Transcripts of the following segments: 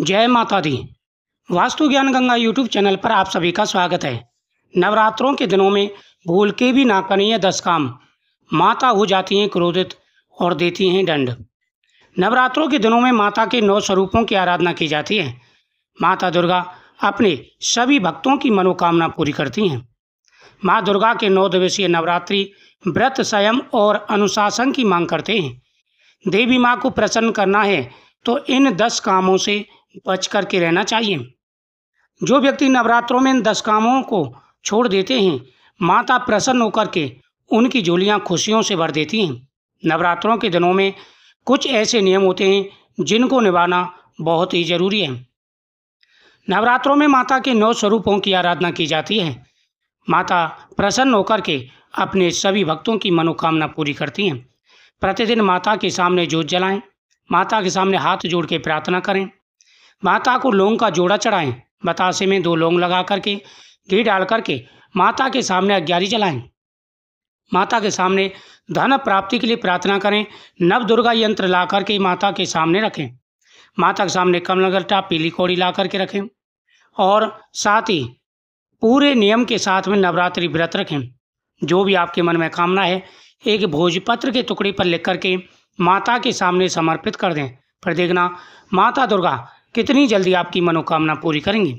जय माता दी वास्तु ज्ञान गंगा यूट्यूब चैनल पर आप सभी का स्वागत है नवरात्रों के दिनों में भूल के भी ना करिए दस काम माता हो जाती हैं क्रोधित और देती हैं दंड नवरात्रों के दिनों में माता के नौ स्वरूपों की आराधना की जाती है माता दुर्गा अपने सभी भक्तों की मनोकामना पूरी करती हैं माँ दुर्गा के नौ दिवसीय नवरात्रि व्रत संयम और अनुशासन की मांग करते हैं देवी माँ को प्रसन्न करना है तो इन दस कामों से बच करके रहना चाहिए जो व्यक्ति नवरात्रों में इन दस कामों को छोड़ देते हैं माता प्रसन्न होकर के उनकी झोलियाँ खुशियों से भर देती हैं नवरात्रों के दिनों में कुछ ऐसे नियम होते हैं जिनको निभाना बहुत ही जरूरी है नवरात्रों में माता के नौ स्वरूपों की आराधना की जाती है माता प्रसन्न होकर के अपने सभी भक्तों की मनोकामना पूरी करती हैं प्रतिदिन माता के सामने जोत जलाएं माता के सामने हाथ जोड़ के प्रार्थना करें माता को लौंग का जोड़ा चढ़ाएं बतासे में दो लौंग लगा करके घी डाल करके माता के सामने अज्ञारी जलाएं माता के सामने धन प्राप्ति के लिए प्रार्थना करें नव दुर्गा यंत्र ला करके माता के सामने रखें माता के सामने कमल गट्टा पीली कौड़ी ला करके रखें और साथ ही पूरे नियम के साथ में नवरात्रि व्रत रखें जो भी आपके मन में कामना है एक भोजपत्र के टुकड़े पर लिख करके माता के सामने समर्पित कर दें फिर देखना माता दुर्गा कितनी जल्दी आपकी मनोकामना पूरी करेंगी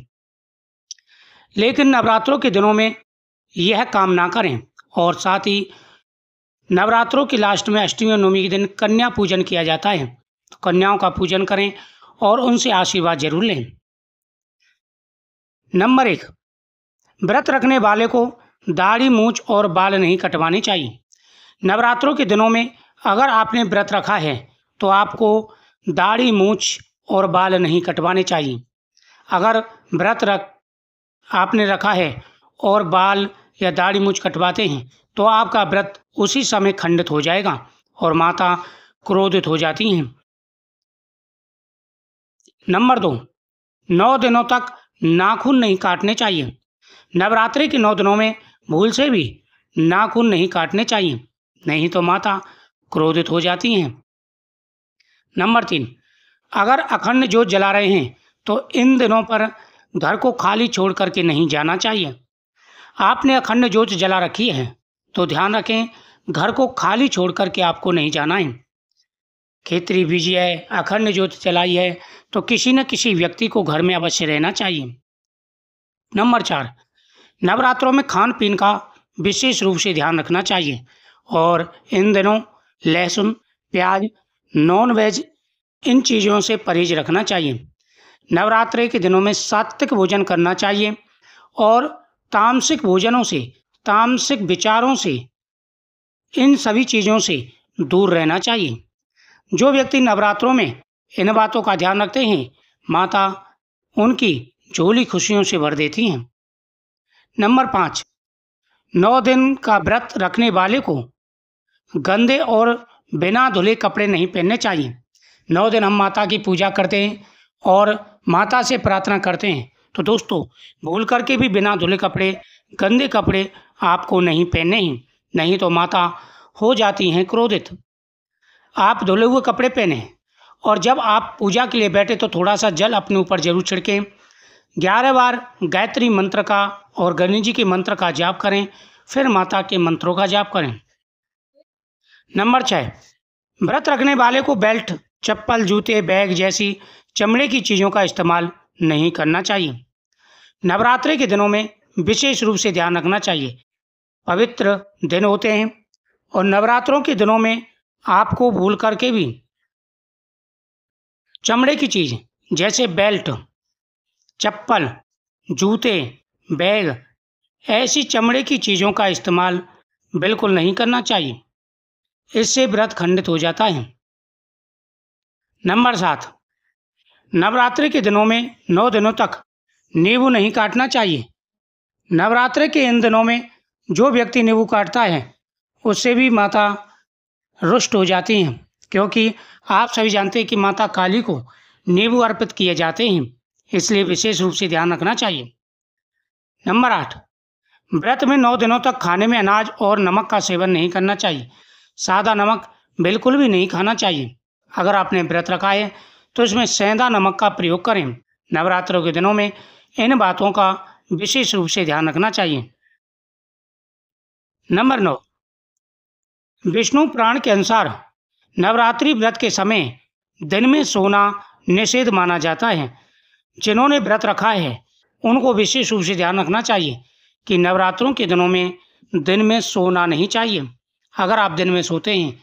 लेकिन नवरात्रों के दिनों में यह काम ना करें और साथ ही नवरात्रों के लास्ट में अष्टमी और नवमी के दिन कन्या पूजन किया जाता है तो कन्याओं का पूजन करें और उनसे आशीर्वाद जरूर लें नंबर एक व्रत रखने वाले को दाढ़ी मूछ और बाल नहीं कटवाने चाहिए नवरात्रों के दिनों में अगर आपने व्रत रखा है तो आपको दाढ़ी मूछ और बाल नहीं कटवाने चाहिए अगर व्रत रख आपने रखा है और बाल या दाढ़ी मुझ कटवाते हैं तो आपका व्रत उसी समय खंडित हो जाएगा और माता क्रोधित हो जाती हैं नंबर दो नौ दिनों तक नाखून नहीं काटने चाहिए नवरात्रि के नौ दिनों में भूल से भी नाखून नहीं काटने चाहिए नहीं तो माता क्रोधित हो जाती हैं नंबर तीन अगर अखंड जोत जला रहे हैं तो इन दिनों पर घर को खाली छोड़ करके नहीं जाना चाहिए आपने अखंड जोत जला रखी है तो ध्यान रखें घर को खाली छोड़ करके आपको नहीं जाना है खेतरी बीजी है अखंड ज्योत चलाई है तो किसी न किसी व्यक्ति को घर में अवश्य रहना चाहिए नंबर चार नवरात्रों में खान पीन का विशेष रूप से ध्यान रखना चाहिए और इन दिनों लहसुन प्याज नॉन वेज इन चीज़ों से परहेज रखना चाहिए नवरात्रि के दिनों में सात्विक भोजन करना चाहिए और तामसिक भोजनों से तामसिक विचारों से इन सभी चीज़ों से दूर रहना चाहिए जो व्यक्ति नवरात्रों में इन बातों का ध्यान रखते हैं माता उनकी झोली खुशियों से भर देती हैं नंबर पाँच नौ दिन का व्रत रखने वाले को गंदे और बिना धुले कपड़े नहीं पहनने चाहिए नौ दिन हम माता की पूजा करते हैं और माता से प्रार्थना करते हैं तो दोस्तों भूल करके भी बिना धुले कपड़े गंदे कपड़े आपको नहीं पहनने हैं नहीं तो माता हो जाती हैं क्रोधित आप धुले हुए कपड़े पहने और जब आप पूजा के लिए बैठे तो थोड़ा सा जल अपने ऊपर जरूर छिड़कें ग्यारह बार गायत्री मंत्र का और गणेश जी के मंत्र का जाप करें फिर माता के मंत्रों का जाप करें नंबर छः व्रत रखने वाले को बेल्ट चप्पल जूते बैग जैसी चमड़े की चीज़ों का इस्तेमाल नहीं करना चाहिए नवरात्रि के दिनों में विशेष रूप से ध्यान रखना चाहिए पवित्र दिन होते हैं और नवरात्रों के दिनों में आपको भूल करके भी चमड़े की चीज़ जैसे बेल्ट चप्पल जूते बैग ऐसी चमड़े की चीज़ों का इस्तेमाल बिल्कुल नहीं करना चाहिए इससे व्रत खंडित हो जाता है नंबर सात नवरात्रि के दिनों में नौ दिनों तक नींबू नहीं काटना चाहिए नवरात्रि के इन दिनों में जो व्यक्ति नींबू काटता है उससे भी माता रुष्ट हो जाती हैं क्योंकि आप सभी जानते हैं कि माता काली को नींबू अर्पित किए जाते हैं इसलिए विशेष रूप से ध्यान रखना चाहिए नंबर आठ व्रत में नौ दिनों तक खाने में अनाज और नमक का सेवन नहीं करना चाहिए सादा नमक बिल्कुल भी नहीं खाना चाहिए अगर आपने व्रत रखा है तो इसमें सेंधा नमक का प्रयोग करें नवरात्रों के दिनों में इन बातों का विशेष रूप से ध्यान रखना चाहिए नंबर नौ विष्णु प्राण के अनुसार नवरात्रि व्रत के समय दिन में सोना निषेध माना जाता है जिन्होंने व्रत रखा है उनको विशेष रूप से ध्यान रखना चाहिए कि नवरात्रों के दिनों में दिन में सोना नहीं चाहिए अगर आप दिन में सोते हैं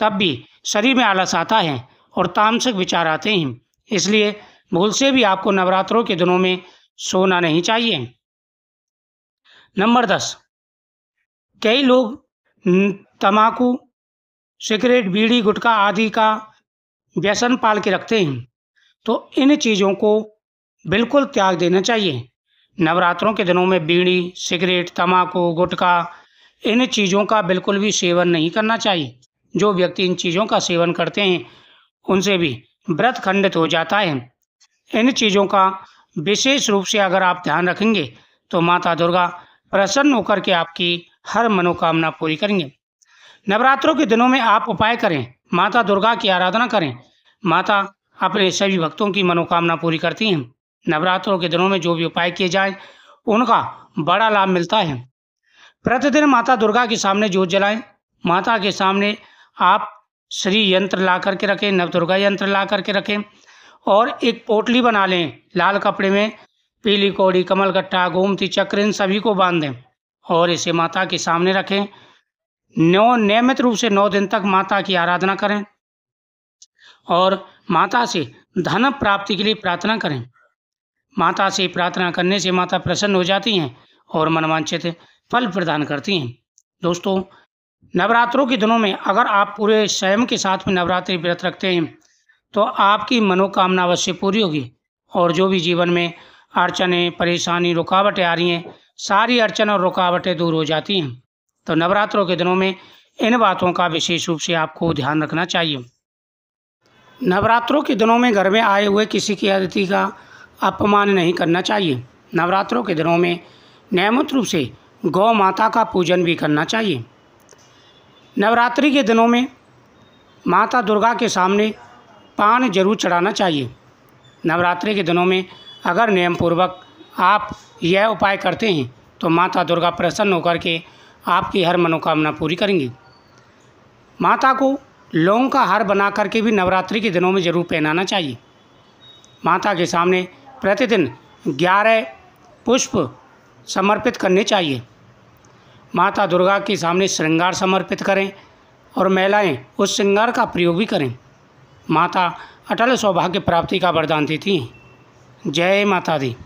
तब भी शरीर में आलस आता है और तामसिक विचार आते हैं इसलिए भूल से भी आपको नवरात्रों के दिनों में सोना नहीं चाहिए नंबर दस कई लोग तमाकू सिगरेट बीड़ी गुटखा आदि का व्यसन पाल के रखते हैं तो इन चीज़ों को बिल्कुल त्याग देना चाहिए नवरात्रों के दिनों में बीड़ी सिगरेट तम्बाकू गुटखा इन चीज़ों का बिल्कुल भी सेवन नहीं करना चाहिए जो व्यक्ति इन चीज़ों का सेवन करते हैं उनसे भी व्रत खंडित हो जाता है इन चीज़ों का विशेष रूप से अगर आप ध्यान रखेंगे तो माता दुर्गा प्रसन्न होकर के आपकी हर मनोकामना पूरी करेंगे नवरात्रों के दिनों में आप उपाय करें माता दुर्गा की आराधना करें माता अपने सभी भक्तों की मनोकामना पूरी करती हैं नवरात्रों के दिनों में जो भी उपाय किए जाएं उनका बड़ा लाभ मिलता है प्रतिदिन माता दुर्गा के सामने जोत जलाएं माता के सामने आप श्री यंत्र ला करके रखें नवदुर्गा यंत्र ला करके रखें और एक पोटली बना लें लाल कपड़े में पीली कोड़ी कमल गट्टा गोमती चक्र इन सभी को बांध दें और इसे माता के सामने रखें नौ नियमित रूप से नौ दिन तक माता की आराधना करें और माता से धन प्राप्ति के लिए प्रार्थना करें माता से प्रार्थना करने से माता प्रसन्न हो जाती हैं और मनवांचित फल प्रदान करती हैं दोस्तों नवरात्रों के दिनों में अगर आप पूरे स्वयं के साथ में नवरात्रि व्रत रखते हैं तो आपकी मनोकामना अवश्य पूरी होगी और जो भी जीवन में अड़चने परेशानी रुकावटें आ रही हैं सारी अड़चन और रुकावटें दूर हो जाती हैं तो नवरात्रों के दिनों में इन बातों का विशेष रूप से आपको ध्यान रखना चाहिए नवरात्रों के दिनों में घर में आए हुए किसी की अतिथि का अपमान नहीं करना चाहिए नवरात्रों के दिनों में नियमित रूप से गौ माता का पूजन भी करना चाहिए नवरात्रि के दिनों में माता दुर्गा के सामने पान जरूर चढ़ाना चाहिए नवरात्रि के दिनों में अगर नियम पूर्वक आप यह उपाय करते हैं तो माता दुर्गा प्रसन्न होकर के आपकी हर मनोकामना पूरी करेंगी माता को लौंग का हार बना करके भी नवरात्रि के दिनों में ज़रूर पहनाना चाहिए माता के सामने प्रतिदिन ग्यारह पुष्प समर्पित करने चाहिए माता दुर्गा के सामने श्रृंगार समर्पित करें और महिलाएं उस श्रृंगार का प्रयोग भी करें माता अटल सौभाग्य प्राप्ति का वरदान देती हैं जय माता दी